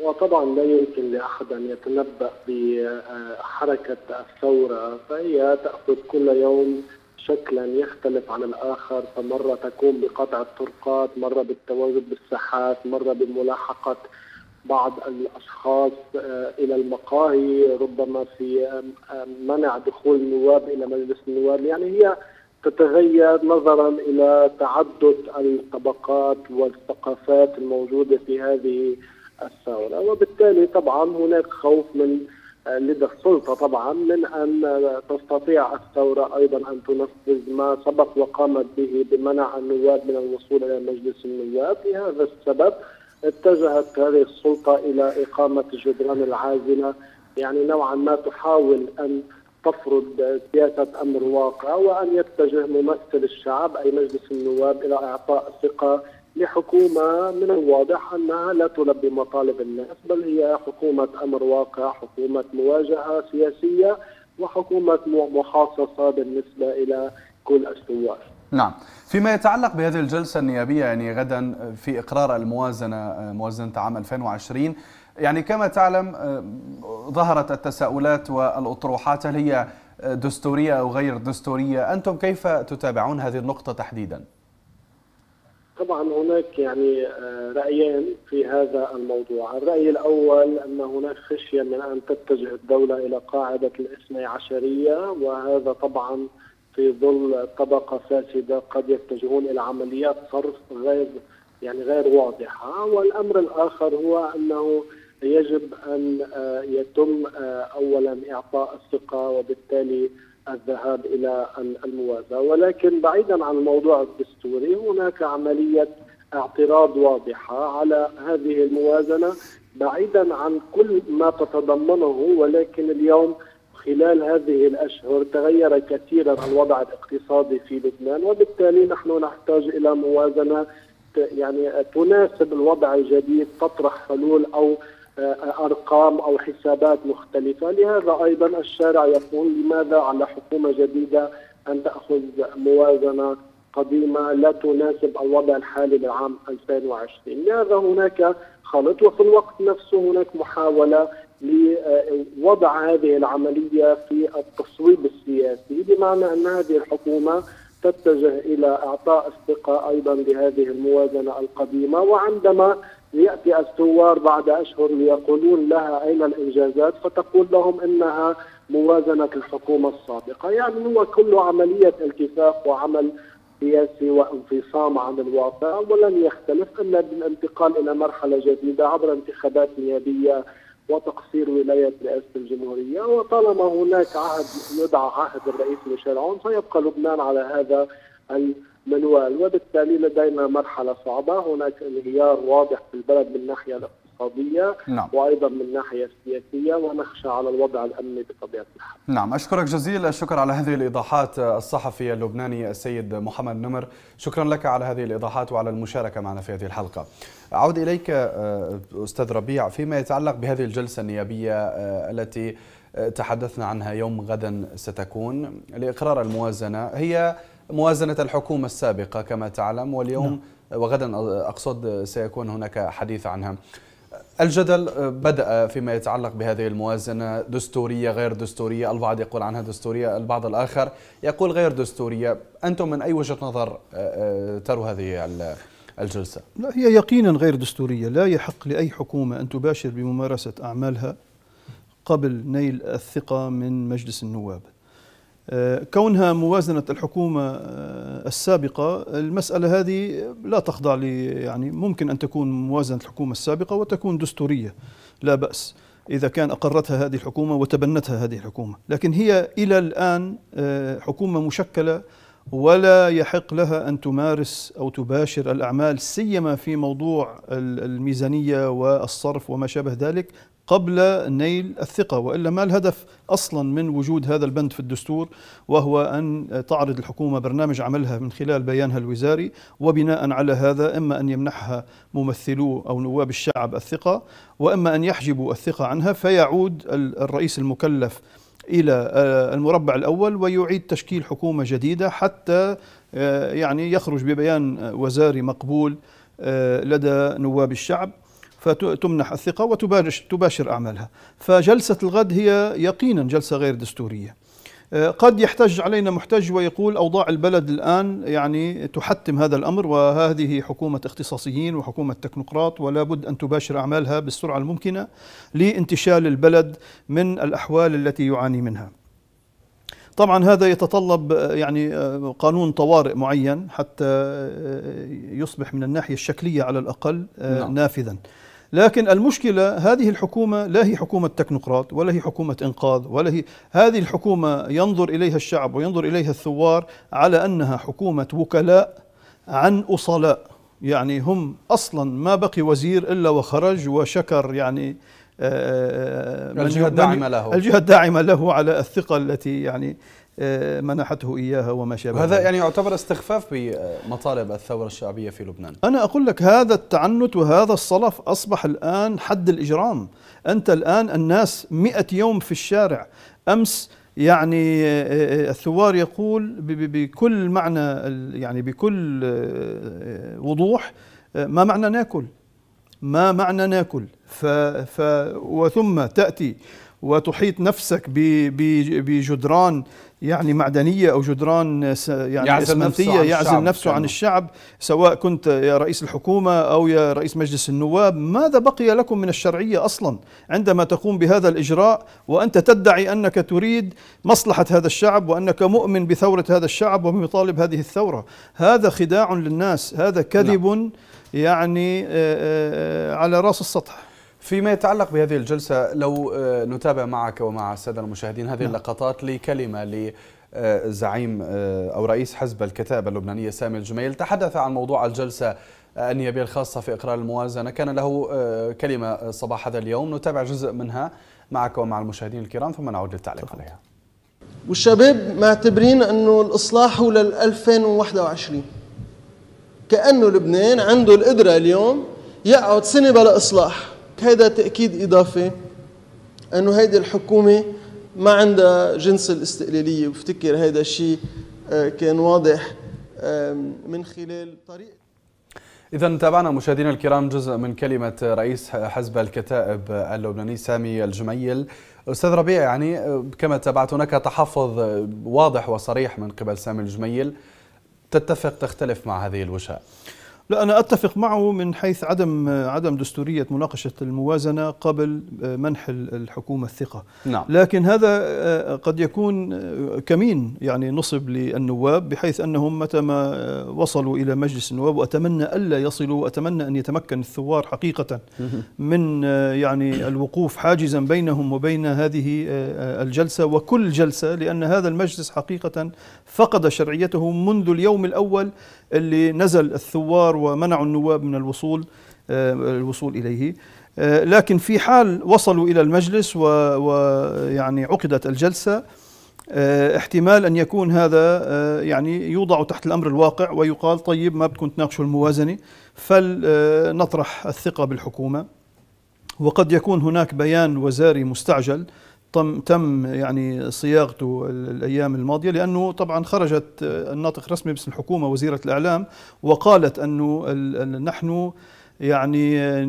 وطبعا لا يمكن لأحد أن يتنبأ بحركة الثورة فهي تأخذ كل يوم شكلا يختلف عن الآخر فمرة تكون بقطع الطرقات مرة بالتواجد بالساحات مرة بملاحقة بعض الأشخاص آه، إلى المقاهي ربما في منع دخول النواب إلى مجلس النواب يعني هي تتغير نظرا إلى تعدد الطبقات والثقافات الموجودة في هذه الثورة وبالتالي طبعا هناك خوف من لدى السلطه طبعا من ان تستطيع الثوره ايضا ان تنفذ ما سبق وقامت به بمنع النواب من الوصول الى مجلس النواب لهذا السبب اتجهت هذه السلطه الى اقامه الجدران العازله يعني نوعا ما تحاول ان تفرض سياسه امر واقع وان يتجه ممثل الشعب اي مجلس النواب الى اعطاء ثقه لحكومة من الواضح أنها لا تلبي مطالب الناس بل هي حكومة أمر واقع حكومة مواجهة سياسية وحكومة محاصصة بالنسبة إلى كل الثوار نعم فيما يتعلق بهذه الجلسة النيابية يعني غدا في إقرار الموازنة موازنة عام 2020 يعني كما تعلم ظهرت التساؤلات والأطروحات هل هي دستورية أو غير دستورية أنتم كيف تتابعون هذه النقطة تحديداً؟ طبعا هناك يعني آه، رايان في هذا الموضوع، الراي الاول ان هناك خشيه من ان تتجه الدوله الى قاعده الاثني عشريه وهذا طبعا في ظل طبقه فاسده قد يتجهون الى عمليات صرف غير يعني غير واضحه، والامر الاخر هو انه يجب ان آه، يتم آه، اولا اعطاء الثقه وبالتالي الذهاب الى الموازاه ولكن بعيدا عن الموضوع الدستوري هناك عمليه اعتراض واضحه على هذه الموازنه بعيدا عن كل ما تتضمنه ولكن اليوم خلال هذه الاشهر تغير كثيرا الوضع الاقتصادي في لبنان وبالتالي نحن نحتاج الى موازنه يعني تناسب الوضع الجديد تطرح حلول او آه، ارقام او حسابات مختلفه لهذا ايضا الشارع يقول لماذا على حكومه جديده ان تاخذ موازنه قديمه لا تناسب الوضع الحالي لعام 2020 لهذا هناك خلط وفي الوقت نفسه هناك محاوله لوضع هذه العمليه في التصويب السياسي بمعنى ان هذه الحكومه تتجه الى اعطاء الثقه ايضا بهذه الموازنه القديمه وعندما ياتي الثوار بعد اشهر ويقولون لها اين الانجازات فتقول لهم انها موازنه الحكومه السابقه، يعني هو كله عمليه التفاق وعمل سياسي وانفصام عن الواقع ولن يختلف الا بالانتقال الى مرحله جديده عبر انتخابات نيابيه وتقصير ولايه رئاسه الجمهوريه وطالما هناك عهد يدعى عهد الرئيس ميشيل عون سيبقى لبنان على هذا منوال وبالتالي لدينا مرحلة صعبة هناك انهيار واضح في البلد من الناحية الاقتصادية نعم. وأيضا من الناحية السياسية ونخشى على الوضع الأمني بطبيعة الحال نعم أشكرك جزيل الشكر على هذه الإيضاحات الصحفي اللبناني السيد محمد نمر شكرا لك على هذه الإيضاحات وعلى المشاركة معنا في هذه الحلقة أعود إليك آه، أستاذ ربيع فيما يتعلق بهذه الجلسة النيابية آه، التي آه، تحدثنا عنها يوم غدا ستكون لإقرار الموازنة هي موازنة الحكومة السابقة كما تعلم واليوم نعم. وغدا أقصد سيكون هناك حديث عنها الجدل بدأ فيما يتعلق بهذه الموازنة دستورية غير دستورية البعض يقول عنها دستورية البعض الآخر يقول غير دستورية أنتم من أي وجهة نظر آه، آه، تروا هذه الجلسة؟ لا هي يقينا غير دستورية لا يحق لأي حكومة أن تباشر بممارسة أعمالها قبل نيل الثقة من مجلس النواب آه، كونها موازنة الحكومة آه، السابقة المسألة هذه لا تخضع لي يعني ممكن أن تكون موازنة الحكومة السابقة وتكون دستورية لا بأس إذا كان أقرتها هذه الحكومة وتبنتها هذه الحكومة لكن هي إلى الآن آه، حكومة مشكلة ولا يحق لها أن تمارس أو تباشر الأعمال سيما في موضوع الميزانية والصرف وما شابه ذلك قبل نيل الثقة وإلا ما الهدف أصلا من وجود هذا البند في الدستور وهو أن تعرض الحكومة برنامج عملها من خلال بيانها الوزاري وبناء على هذا إما أن يمنحها ممثلو أو نواب الشعب الثقة وإما أن يحجبوا الثقة عنها فيعود الرئيس المكلف إلى آه، المربع الأول ويعيد تشكيل حكومة جديدة حتى آه، يعني يخرج ببيان وزاري مقبول آه، لدى نواب الشعب فتمنح الثقة وتباشر أعمالها فجلسة الغد هي يقينا جلسة غير دستورية آه، قد يحتج علينا محتج ويقول أوضاع البلد الآن يعني تحتم هذا الأمر وهذه حكومة اختصاصيين وحكومة تكنوقراط ولا بد أن تباشر أعمالها بالسرعة الممكنة لانتشال البلد من الأحوال التي يعاني منها طبعا هذا يتطلب آه، يعني آه، قانون طوارئ معين حتى يصبح من الناحية الشكلية على الأقل نعم. نافذا لكن المشكلة هذه الحكومة لا هي حكومة تكنوقراط ولا هي حكومة إنقاذ ولا هي هذه الحكومة ينظر إليها الشعب وينظر إليها الثوار على أنها حكومة وكلاء عن أصلاء يعني هم أصلا ما بقي وزير إلا وخرج وشكر يعني آه، آه، آه، الجهة الداعمة له الجهة الداعمة له على الثقة التي يعني آه، منحته إياها وما شابه هذا يعني يعتبر استخفاف بمطالب الثورة الشعبية في لبنان أنا أقول لك هذا التعنت وهذا الصلف أصبح الآن حد الإجرام أنت الآن الناس مئة يوم في الشارع أمس يعني آه، آه، الثوار يقول بكل معنى يعني بكل وضوح ما معنى ناكل ما معنى ناكل ف ف وثم تأتي وتحيط نفسك بجدران يعني معدنية أو جدران يعني يعزل إسمنتية نفسه يعزل نفسه عن الشعب سواء كنت يا رئيس الحكومة أو يا رئيس مجلس النواب ماذا بقي لكم من الشرعية أصلا عندما تقوم بهذا الإجراء وأنت تدعي أنك تريد مصلحة هذا الشعب وأنك مؤمن بثورة هذا الشعب ومطالب هذه الثورة هذا خداع للناس هذا نعم. كذب لا. يعني آه، آه، على رأس السطح فيما يتعلق بهذه الجلسة لو آه، نتابع معك ومع السادة المشاهدين هذه نعم. اللقطات لكلمة لزعيم آه، آه، أو رئيس حزب الكتابة اللبنانية سامي الجميل تحدث عن موضوع الجلسة النيابية الخاصة في إقرار الموازنة كان له كلمة صباح هذا اليوم نتابع جزء منها معك ومع المشاهدين الكرام ثم نعود للتعليق عليها والشباب معتبرين أنه الإصلاح هو لل 2021 كأنه لبنان عنده القدرة اليوم يقعد سنة بلا إصلاح هذا تأكيد إضافي أنه هيدي الحكومة ما عندها جنس الاستقلالية بفتكر هذا الشيء آه، كان واضح من خلال طريقة إذا تابعنا مشاهدينا الكرام جزء من كلمة رئيس حزب الكتائب اللبناني سامي الجميل أستاذ ربيع يعني آه، كما تابعت هناك تحفظ واضح وصريح من قبل سامي الجميل تتفق تختلف مع هذه الوجهة لا أنا أتفق معه من حيث عدم عدم دستورية مناقشة الموازنة قبل آه، منح الحكومة الثقة نعم. لكن هذا آه، قد يكون آه، كمين يعني نصب للنواب بحيث أنهم متى ما وصلوا إلى مجلس النواب وأتمنى ألا يصلوا وأتمنى أن يتمكن الثوار حقيقة من يعني الوقوف حاجزا بينهم وبين هذه الجلسة وكل جلسة لأن هذا المجلس حقيقة فقد شرعيته منذ اليوم الأول اللي نزل الثوار ومنعوا النواب من الوصول آه، الوصول اليه آه، لكن في حال وصلوا الى المجلس ويعني عقدت الجلسه آه، احتمال ان يكون هذا يعني يوضع تحت الامر الواقع ويقال طيب ما بدكم تناقشوا الموازنه فلنطرح الثقه بالحكومه وقد يكون هناك بيان وزاري مستعجل تم تم يعني صياغته الايام الماضيه لانه طبعا خرجت آه، الناطق رسمي باسم الحكومه وزيره الاعلام وقالت انه نحن يعني آه،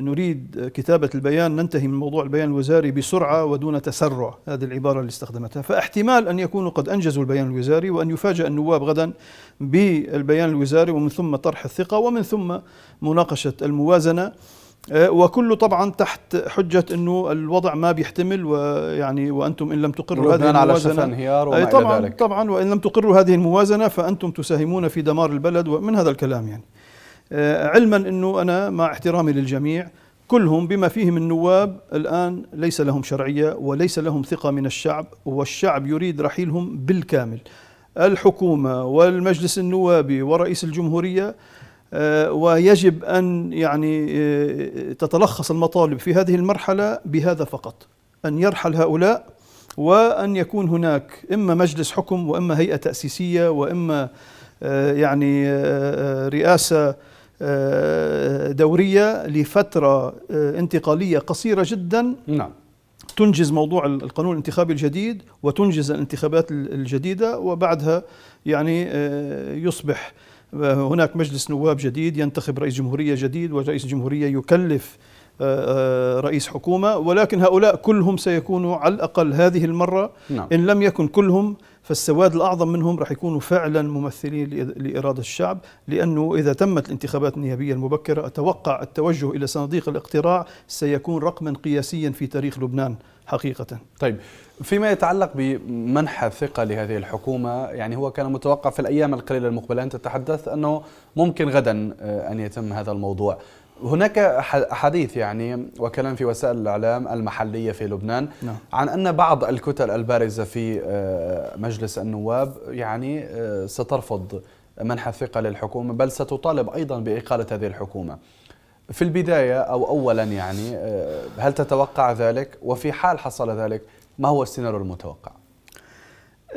نريد كتابة البيان ننتهي من موضوع البيان الوزاري بسرعة ودون تسرع هذه العبارة اللي استخدمتها فاحتمال أن يكونوا قد أنجزوا البيان الوزاري وأن يفاجأ النواب غدا بالبيان الوزاري ومن ثم طرح الثقة ومن ثم مناقشة الموازنة أه، وكله طبعا تحت حجة أنه الوضع ما بيحتمل ويعني وأنتم إن لم تقروا هذه على الموازنة انهيار وما طبعا إلى ذلك. طبعا وإن لم تقروا هذه الموازنة فأنتم تساهمون في دمار البلد ومن هذا الكلام يعني أه، علما أنه أنا مع احترامي للجميع كلهم بما فيهم النواب الآن ليس لهم شرعية وليس لهم ثقة من الشعب والشعب يريد رحيلهم بالكامل الحكومة والمجلس النوابي ورئيس الجمهورية آه، ويجب أن يعني آه، تتلخص المطالب في هذه المرحلة بهذا فقط أن يرحل هؤلاء وأن يكون هناك إما مجلس حكم وإما هيئة تأسيسية وإما آه، يعني رئاسة دورية لفترة انتقالية قصيرة جدا نعم تنجز موضوع القانون الانتخابي الجديد وتنجز الانتخابات الجديدة وبعدها يعني يصبح هناك مجلس نواب جديد ينتخب رئيس جمهورية جديد ورئيس جمهوريه يكلف آه، آه، رئيس حكومة ولكن هؤلاء كلهم سيكونوا على الأقل هذه المرة نعم. إن لم يكن كلهم فالسواد الأعظم منهم راح يكونوا فعلا ممثلين لإرادة الشعب لأنه إذا تمت الانتخابات النيابية المبكرة أتوقع التوجه إلى صناديق الاقتراع سيكون رقما قياسيا في تاريخ لبنان حقيقة طيب فيما يتعلق بمنح الثقة لهذه الحكومة يعني هو كان متوقع في الأيام القليلة المقبلة أن تتحدث أنه ممكن غدا آه، أن يتم هذا الموضوع هناك حديث يعني وكلام في وسائل الإعلام المحلية في لبنان نعم. عن أن بعض الكتل البارزة في آه، مجلس النواب يعني آه، سترفض منح الثقة للحكومة بل ستطالب أيضا بإقالة هذه الحكومة في البداية أو أولا يعني آه، هل تتوقع ذلك وفي حال حصل ذلك ما هو السيناريو المتوقع؟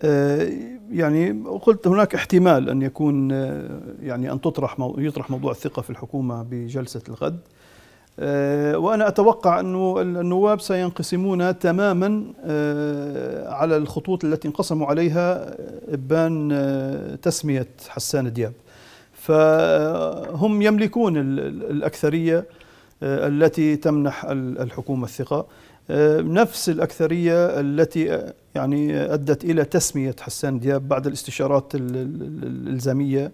آه، يعني قلت هناك احتمال ان يكون آه، يعني ان تطرح يطرح موضوع الثقه في الحكومه بجلسه الغد آه، وانا اتوقع انه النواب سينقسمون تماما على الخطوط التي انقسموا عليها ابان تسميه حسان دياب فهم يملكون الاكثريه التي تمنح الحكومه الثقه آه، نفس الأكثرية التي آه، يعني آه، أدت إلى تسمية حسان دياب بعد الاستشارات الإلزامية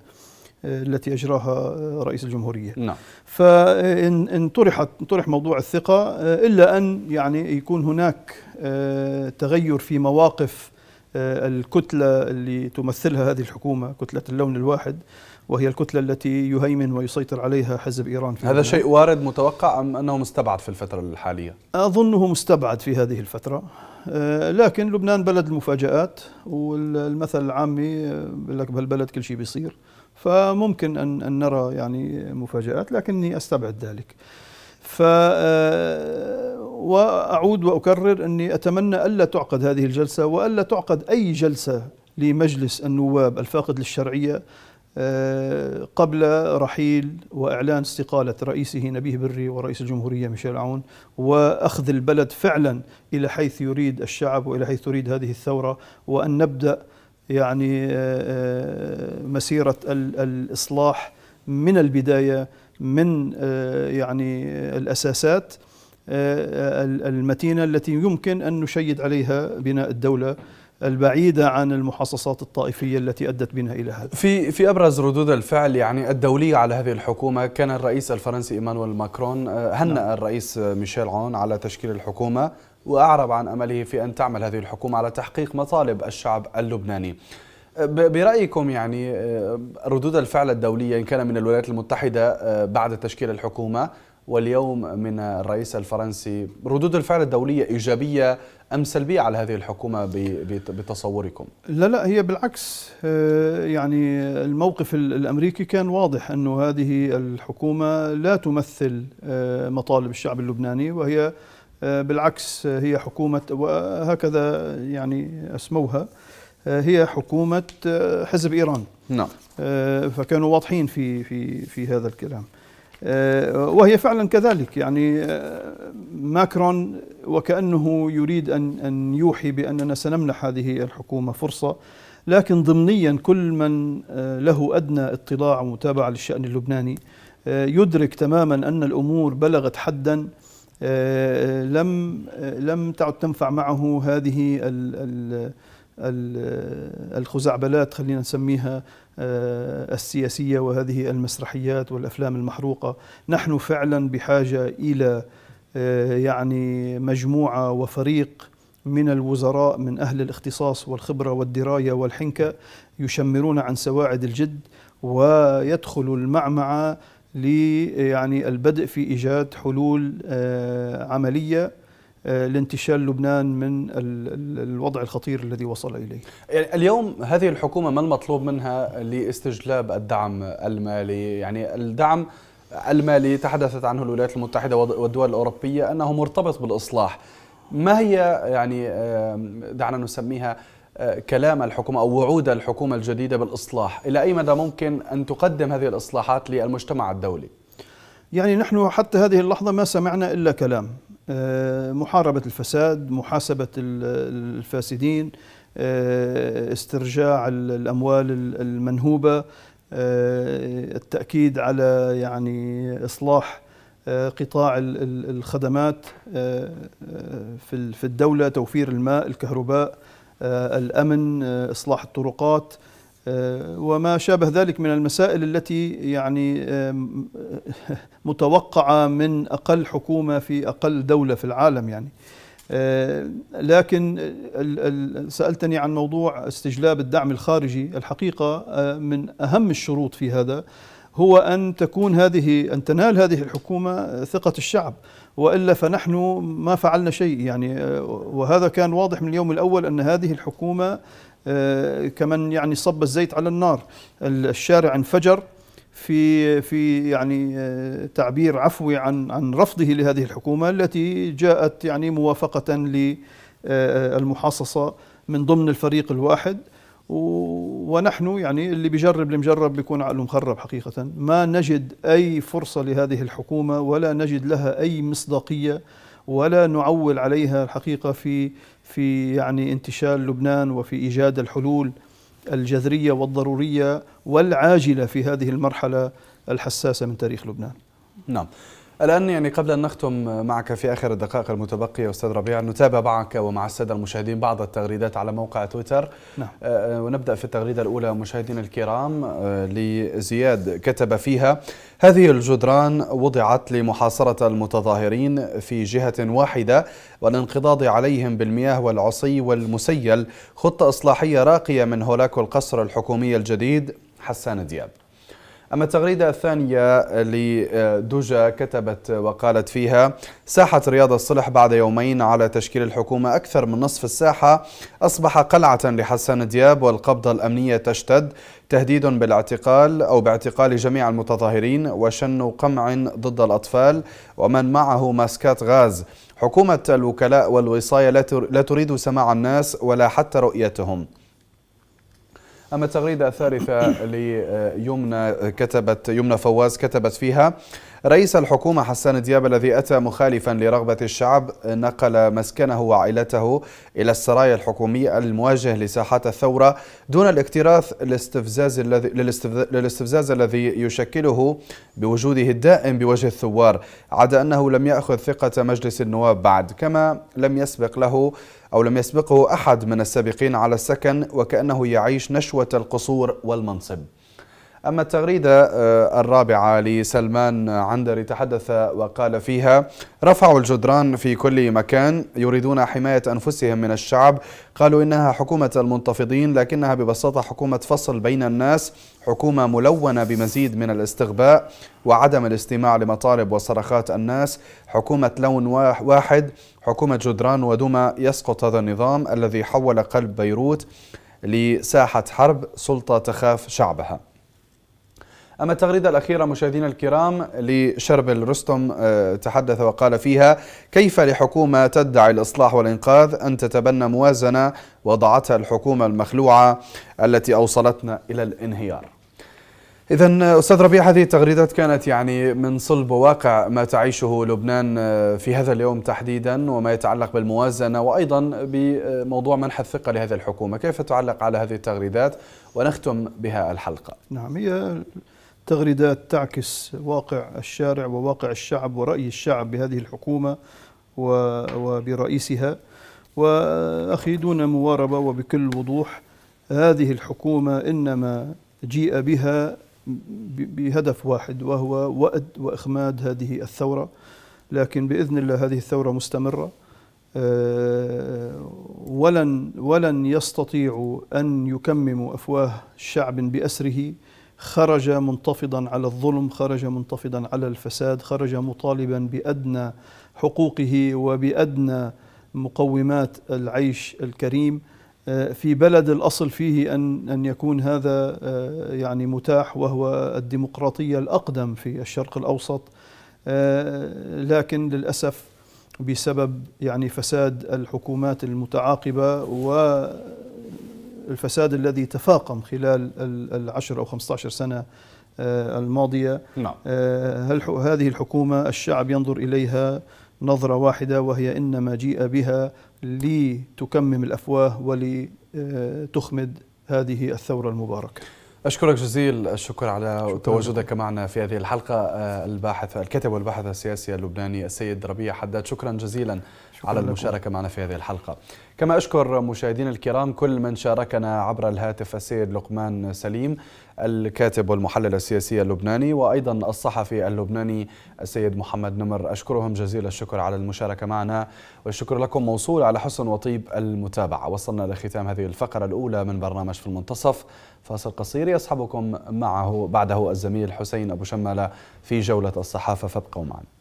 التي أجراها رئيس الجمهورية نعم. فإن طرحت طرح موضوع الثقة إلا أن يعني يكون هناك تغير في مواقف الكتلة اللي تمثلها هذه الحكومة كتلة اللون الواحد وهي الكتلة التي يهيمن ويسيطر عليها حزب إيران في هذا شيء وارد متوقع أم أنه مستبعد في الفترة الحالية؟ أظنه مستبعد في هذه الفترة آه، لكن لبنان بلد المفاجآت والمثل العامي آه، لك بهالبلد كل شيء بيصير فممكن أن, أن نرى يعني مفاجآت لكني أستبعد ذلك ف آه، واعود واكرر اني اتمنى الا تعقد هذه الجلسه والا تعقد اي جلسه لمجلس النواب الفاقد للشرعيه آه، قبل رحيل وإعلان استقالة رئيسه نبيه بري ورئيس الجمهورية ميشيل عون وأخذ البلد فعلا إلى حيث يريد الشعب وإلى حيث تريد هذه الثورة وأن نبدأ يعني آه، آه، مسيرة الإصلاح من البداية من يعني الأساسات المتينة التي يمكن أن نشيد عليها بناء الدولة البعيدة عن المحاصصات الطائفية التي أدت بنا إلى هذا في, في أبرز ردود الفعل يعني الدولية على هذه الحكومة كان الرئيس الفرنسي إيمانويل ماكرون آه، هنأ نعم. الرئيس ميشيل عون على تشكيل الحكومة وأعرب عن أمله في أن تعمل هذه الحكومة على تحقيق مطالب الشعب اللبناني آه، برأيكم يعني آه، ردود الفعل الدولية إن كان من الولايات المتحدة بعد تشكيل الحكومة واليوم من الرئيس الفرنسي ردود الفعل الدولية إيجابية أم سلبية على هذه الحكومة بتصوركم؟ لا لا هي بالعكس آه، يعني الموقف الأمريكي كان واضح أنه هذه الحكومة لا تمثل آه، مطالب الشعب اللبناني وهي آه، بالعكس هي حكومة وهكذا يعني أسموها هي حكومة حزب إيران نعم فكانوا واضحين في في في هذا الكلام آه، وهي فعلا كذلك يعني آه، ماكرون وكأنه يريد أن أن يوحي بأننا سنمنح هذه الحكومة فرصة لكن ضمنيا كل من آه، له أدنى اطلاع ومتابعة للشأن اللبناني يدرك تماما أن الأمور بلغت حدا لم لم تعد تنفع معه هذه الخزعبلات خلينا نسميها آه، السياسية وهذه المسرحيات والأفلام المحروقة نحن فعلا بحاجة إلى آه، يعني مجموعة وفريق من الوزراء من أهل الاختصاص والخبرة والدراية والحنكة يشمرون عن سواعد الجد ويدخل المعمعة يعني البدء في إيجاد حلول آه، عملية آه، لانتشال لبنان من الوضع الخطير الذي وصل اليه. يعني اليوم هذه الحكومه ما المطلوب منها لاستجلاب الدعم المالي؟ يعني الدعم المالي تحدثت عنه الولايات المتحده والدول الاوروبيه انه مرتبط بالاصلاح. ما هي يعني دعنا نسميها آه، كلام الحكومة أو وعود الحكومة الجديدة بالإصلاح إلى أي مدى ممكن أن تقدم هذه الإصلاحات للمجتمع الدولي؟ يعني نحن حتى هذه اللحظة ما سمعنا إلا كلام آه، محاربة الفساد محاسبة الفاسدين آه، استرجاع الأموال المنهوبة آه، التأكيد على يعني إصلاح قطاع الخدمات في الدولة توفير الماء الكهرباء الأمن إصلاح الطرقات آه، وما شابه ذلك من المسائل التي يعني آه، *laughs* متوقعة من أقل حكومة في أقل دولة في العالم يعني آه، لكن سألتني عن موضوع استجلاب الدعم الخارجي الحقيقة من أهم الشروط في هذا هو أن تكون هذه أن تنال هذه الحكومة ثقة الشعب وإلا فنحن ما فعلنا شيء يعني وهذا كان واضح من اليوم الأول أن هذه الحكومة آه، كمن يعني صب الزيت على النار الشارع انفجر في في يعني آه، تعبير عفوي عن عن رفضه لهذه الحكومه التي جاءت يعني موافقه للمحاصصه آه، من ضمن الفريق الواحد ونحن يعني اللي بيجرب المجرب بيكون عقله مخرب حقيقة ما نجد أي فرصة لهذه الحكومة ولا نجد لها أي مصداقية ولا نعول عليها الحقيقة في في يعني انتشال لبنان وفي إيجاد الحلول الجذرية والضرورية والعاجلة في هذه المرحلة الحساسة من تاريخ لبنان نعم الآن يعني قبل أن نختم معك في آخر الدقائق المتبقية أستاذ ربيع نتابع معك ومع السادة المشاهدين بعض التغريدات على موقع تويتر نعم. آه, آه، ونبدأ في التغريدة الأولى مشاهدينا الكرام آه لزياد كتب فيها هذه الجدران وضعت لمحاصرة المتظاهرين في جهة واحدة والانقضاض عليهم بالمياه والعصي والمسيل خطة إصلاحية راقية من هولاكو القصر الحكومي الجديد حسان دياب أما التغريدة الثانية لدوجا آه، كتبت وقالت فيها ساحة رياض الصلح بعد يومين على تشكيل الحكومة أكثر من نصف الساحة أصبح قلعة لحسان دياب والقبضة الأمنية تشتد تهديد بالاعتقال أو باعتقال جميع المتظاهرين وشن قمع ضد الأطفال ومن معه ماسكات غاز حكومة الوكلاء والوصاية لا تريد سماع الناس ولا حتى رؤيتهم أما التغريدة الثالثة ليمنى كتبت يمنى فواز كتبت فيها رئيس الحكومة حسان دياب الذي أتى مخالفا لرغبة الشعب نقل مسكنه وعائلته إلى السرايا الحكومية المواجه لساحات الثورة دون الاكتراث للاستفزاز الذي, للاستفزاز الذي يشكله بوجوده الدائم بوجه الثوار عدا أنه لم يأخذ ثقة مجلس النواب بعد كما لم يسبق له أو لم يسبقه أحد من السابقين على السكن وكأنه يعيش نشوة القصور والمنصب أما التغريدة آه، الرابعة لسلمان عندري تحدث وقال فيها رفعوا الجدران في كل مكان يريدون حماية أنفسهم من الشعب قالوا إنها حكومة المنتفضين لكنها ببساطة حكومة فصل بين الناس حكومة ملونة بمزيد من الاستغباء وعدم الاستماع لمطالب وصرخات الناس حكومة لون واحد حكومة جدران ودمى يسقط هذا النظام الذي حول قلب بيروت لساحة حرب سلطة تخاف شعبها أما التغريدة الأخيرة مشاهدينا الكرام لشربل رستم آه، تحدث وقال فيها كيف لحكومة تدعي الإصلاح والإنقاذ أن تتبنى موازنة وضعتها الحكومة المخلوعة التي أوصلتنا إلى الانهيار إذا أستاذ ربيع هذه التغريدات كانت يعني من صلب واقع ما تعيشه لبنان آه، في هذا اليوم تحديدا وما يتعلق بالموازنة وأيضا بموضوع منح الثقة لهذه الحكومة كيف تعلق على هذه التغريدات ونختم بها الحلقة نعم هي تغريدات تعكس واقع الشارع وواقع الشعب ورأي الشعب بهذه الحكومة وبرئيسها وأخي دون مواربة وبكل وضوح هذه الحكومة إنما جيء بها بهدف واحد وهو وأد وإخماد هذه الثورة لكن بإذن الله هذه الثورة مستمرة آه، ولن ولن يستطيعوا أن يكمموا أفواه شعب بأسره خرج منتفضا على الظلم خرج منتفضا على الفساد خرج مطالبا بأدنى حقوقه وبأدنى مقومات العيش الكريم آه، في بلد الأصل فيه أن, أن يكون هذا آه، يعني متاح وهو الديمقراطية الأقدم في الشرق الأوسط آه، لكن للأسف بسبب يعني فساد الحكومات المتعاقبة و الفساد الذي تفاقم خلال العشر أو 15 سنة آه، الماضية نعم. آه، هل هذه الحكومة الشعب ينظر إليها نظرة واحدة وهي إنما جيء بها لتكمم الأفواه ولتخمد آه، هذه الثورة المباركة أشكرك جزيل الشكر على شكرا. تواجدك معنا في هذه الحلقة الباحث الكاتب والباحث السياسي اللبناني السيد ربيع حداد شكرا جزيلا على المشاركة معنا في هذه الحلقة كما أشكر مشاهدينا الكرام كل من شاركنا عبر الهاتف السيد لقمان سليم الكاتب والمحلل السياسي اللبناني وأيضا الصحفي اللبناني السيد محمد نمر أشكرهم جزيل الشكر على المشاركة معنا والشكر لكم موصول على حسن وطيب المتابعة وصلنا لختام هذه الفقرة الأولى من برنامج في المنتصف فاصل قصير يصحبكم معه بعده الزميل حسين أبو شمالة في جولة الصحافة فابقوا معنا